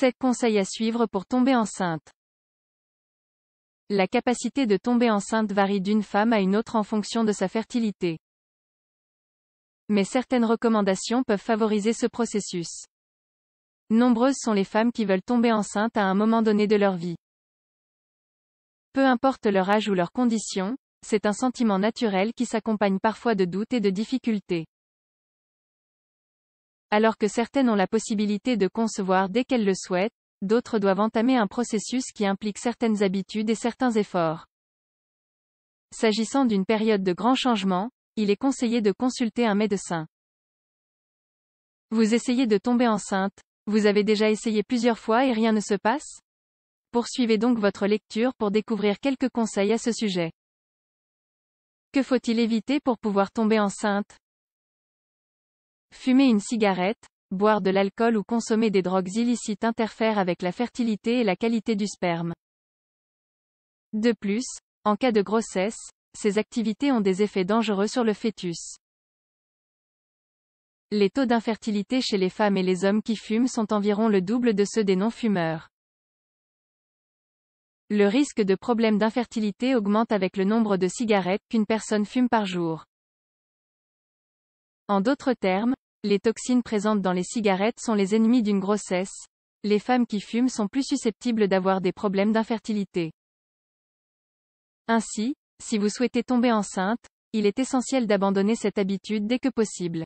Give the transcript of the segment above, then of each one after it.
7 conseils à suivre pour tomber enceinte. La capacité de tomber enceinte varie d'une femme à une autre en fonction de sa fertilité. Mais certaines recommandations peuvent favoriser ce processus. Nombreuses sont les femmes qui veulent tomber enceinte à un moment donné de leur vie. Peu importe leur âge ou leurs condition, c'est un sentiment naturel qui s'accompagne parfois de doutes et de difficultés. Alors que certaines ont la possibilité de concevoir dès qu'elles le souhaitent, d'autres doivent entamer un processus qui implique certaines habitudes et certains efforts. S'agissant d'une période de grand changement, il est conseillé de consulter un médecin. Vous essayez de tomber enceinte, vous avez déjà essayé plusieurs fois et rien ne se passe Poursuivez donc votre lecture pour découvrir quelques conseils à ce sujet. Que faut-il éviter pour pouvoir tomber enceinte Fumer une cigarette, boire de l'alcool ou consommer des drogues illicites interfèrent avec la fertilité et la qualité du sperme. De plus, en cas de grossesse, ces activités ont des effets dangereux sur le fœtus. Les taux d'infertilité chez les femmes et les hommes qui fument sont environ le double de ceux des non-fumeurs. Le risque de problème d'infertilité augmente avec le nombre de cigarettes qu'une personne fume par jour. En d'autres termes, les toxines présentes dans les cigarettes sont les ennemis d'une grossesse. Les femmes qui fument sont plus susceptibles d'avoir des problèmes d'infertilité. Ainsi, si vous souhaitez tomber enceinte, il est essentiel d'abandonner cette habitude dès que possible.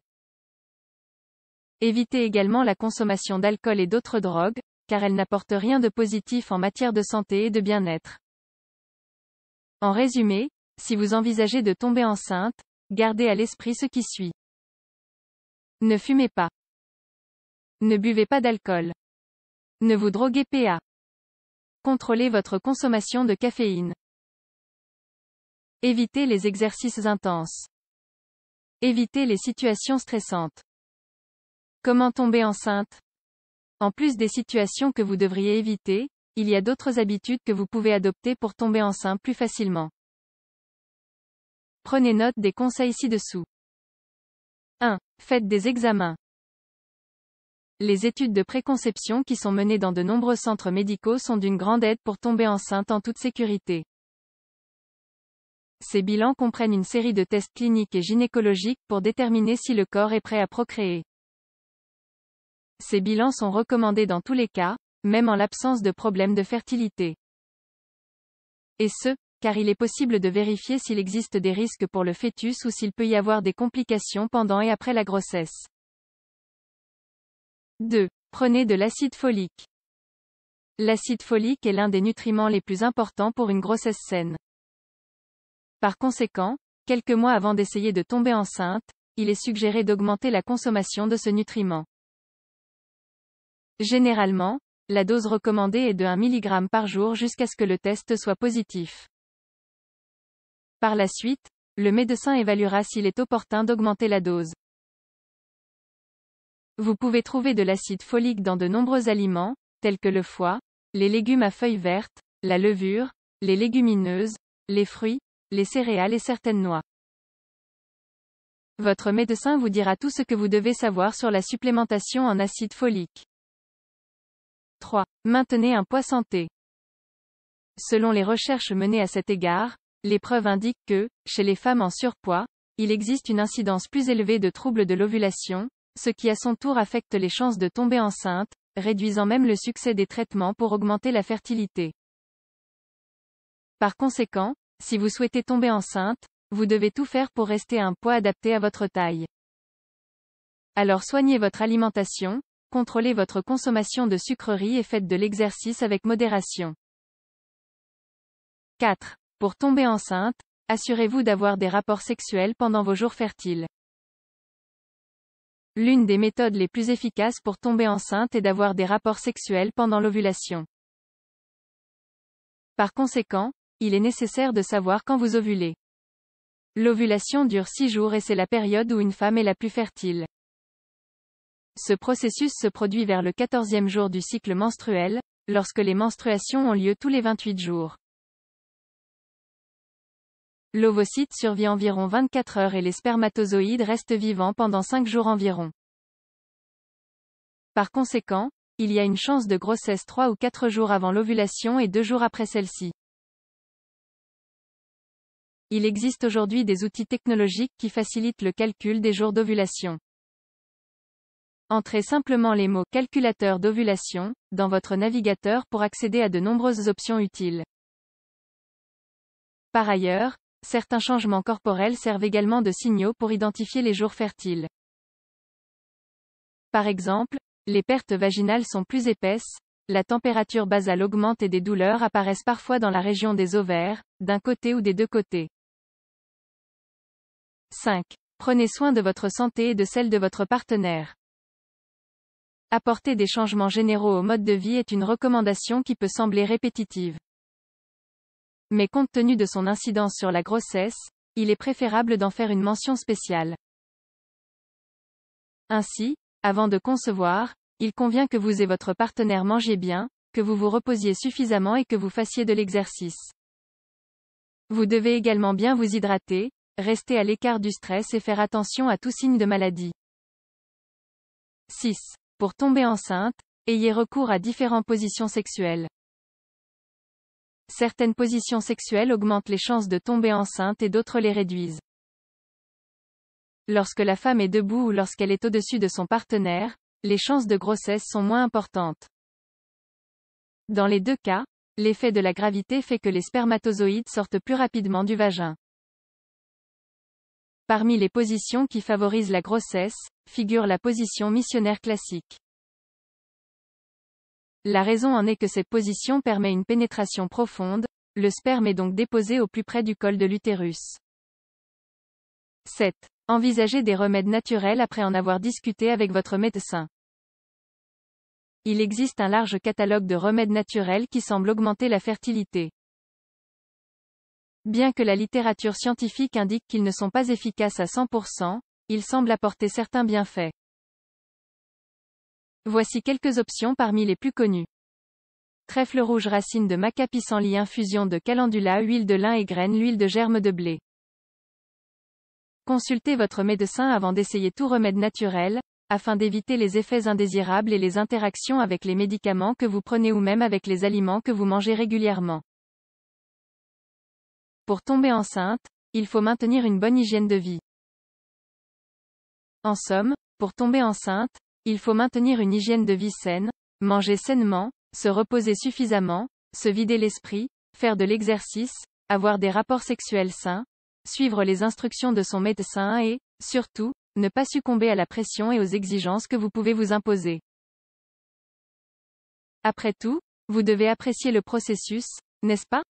Évitez également la consommation d'alcool et d'autres drogues, car elles n'apportent rien de positif en matière de santé et de bien-être. En résumé, si vous envisagez de tomber enceinte, gardez à l'esprit ce qui suit. Ne fumez pas. Ne buvez pas d'alcool. Ne vous droguez pas. Contrôlez votre consommation de caféine. Évitez les exercices intenses. Évitez les situations stressantes. Comment tomber enceinte En plus des situations que vous devriez éviter, il y a d'autres habitudes que vous pouvez adopter pour tomber enceinte plus facilement. Prenez note des conseils ci-dessous. 1. Faites des examens. Les études de préconception qui sont menées dans de nombreux centres médicaux sont d'une grande aide pour tomber enceinte en toute sécurité. Ces bilans comprennent une série de tests cliniques et gynécologiques pour déterminer si le corps est prêt à procréer. Ces bilans sont recommandés dans tous les cas, même en l'absence de problèmes de fertilité. Et ce, car il est possible de vérifier s'il existe des risques pour le fœtus ou s'il peut y avoir des complications pendant et après la grossesse. 2. Prenez de l'acide folique. L'acide folique est l'un des nutriments les plus importants pour une grossesse saine. Par conséquent, quelques mois avant d'essayer de tomber enceinte, il est suggéré d'augmenter la consommation de ce nutriment. Généralement, la dose recommandée est de 1 mg par jour jusqu'à ce que le test soit positif. Par la suite, le médecin évaluera s'il est opportun d'augmenter la dose. Vous pouvez trouver de l'acide folique dans de nombreux aliments, tels que le foie, les légumes à feuilles vertes, la levure, les légumineuses, les fruits, les céréales et certaines noix. Votre médecin vous dira tout ce que vous devez savoir sur la supplémentation en acide folique. 3. Maintenez un poids santé. Selon les recherches menées à cet égard, preuves indique que, chez les femmes en surpoids, il existe une incidence plus élevée de troubles de l'ovulation, ce qui à son tour affecte les chances de tomber enceinte, réduisant même le succès des traitements pour augmenter la fertilité. Par conséquent, si vous souhaitez tomber enceinte, vous devez tout faire pour rester à un poids adapté à votre taille. Alors soignez votre alimentation, contrôlez votre consommation de sucreries et faites de l'exercice avec modération. 4. Pour tomber enceinte, assurez-vous d'avoir des rapports sexuels pendant vos jours fertiles. L'une des méthodes les plus efficaces pour tomber enceinte est d'avoir des rapports sexuels pendant l'ovulation. Par conséquent, il est nécessaire de savoir quand vous ovulez. L'ovulation dure 6 jours et c'est la période où une femme est la plus fertile. Ce processus se produit vers le 14e jour du cycle menstruel, lorsque les menstruations ont lieu tous les 28 jours. L'ovocyte survit environ 24 heures et les spermatozoïdes restent vivants pendant 5 jours environ. Par conséquent, il y a une chance de grossesse 3 ou 4 jours avant l'ovulation et 2 jours après celle-ci. Il existe aujourd'hui des outils technologiques qui facilitent le calcul des jours d'ovulation. Entrez simplement les mots calculateur d'ovulation dans votre navigateur pour accéder à de nombreuses options utiles. Par ailleurs, Certains changements corporels servent également de signaux pour identifier les jours fertiles. Par exemple, les pertes vaginales sont plus épaisses, la température basale augmente et des douleurs apparaissent parfois dans la région des ovaires, d'un côté ou des deux côtés. 5. Prenez soin de votre santé et de celle de votre partenaire. Apporter des changements généraux au mode de vie est une recommandation qui peut sembler répétitive mais compte tenu de son incidence sur la grossesse, il est préférable d'en faire une mention spéciale. Ainsi, avant de concevoir, il convient que vous et votre partenaire mangez bien, que vous vous reposiez suffisamment et que vous fassiez de l'exercice. Vous devez également bien vous hydrater, rester à l'écart du stress et faire attention à tout signe de maladie. 6. Pour tomber enceinte, ayez recours à différentes positions sexuelles. Certaines positions sexuelles augmentent les chances de tomber enceinte et d'autres les réduisent. Lorsque la femme est debout ou lorsqu'elle est au-dessus de son partenaire, les chances de grossesse sont moins importantes. Dans les deux cas, l'effet de la gravité fait que les spermatozoïdes sortent plus rapidement du vagin. Parmi les positions qui favorisent la grossesse, figure la position missionnaire classique. La raison en est que cette position permet une pénétration profonde, le sperme est donc déposé au plus près du col de l'utérus. 7. Envisagez des remèdes naturels après en avoir discuté avec votre médecin. Il existe un large catalogue de remèdes naturels qui semblent augmenter la fertilité. Bien que la littérature scientifique indique qu'ils ne sont pas efficaces à 100%, ils semblent apporter certains bienfaits. Voici quelques options parmi les plus connues. Trèfle rouge racine de maca pissenlit infusion de calendula huile de lin et graines l'huile de germe de blé. Consultez votre médecin avant d'essayer tout remède naturel, afin d'éviter les effets indésirables et les interactions avec les médicaments que vous prenez ou même avec les aliments que vous mangez régulièrement. Pour tomber enceinte, il faut maintenir une bonne hygiène de vie. En somme, pour tomber enceinte, il faut maintenir une hygiène de vie saine, manger sainement, se reposer suffisamment, se vider l'esprit, faire de l'exercice, avoir des rapports sexuels sains, suivre les instructions de son médecin et, surtout, ne pas succomber à la pression et aux exigences que vous pouvez vous imposer. Après tout, vous devez apprécier le processus, n'est-ce pas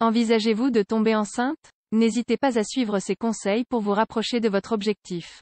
Envisagez-vous de tomber enceinte N'hésitez pas à suivre ces conseils pour vous rapprocher de votre objectif.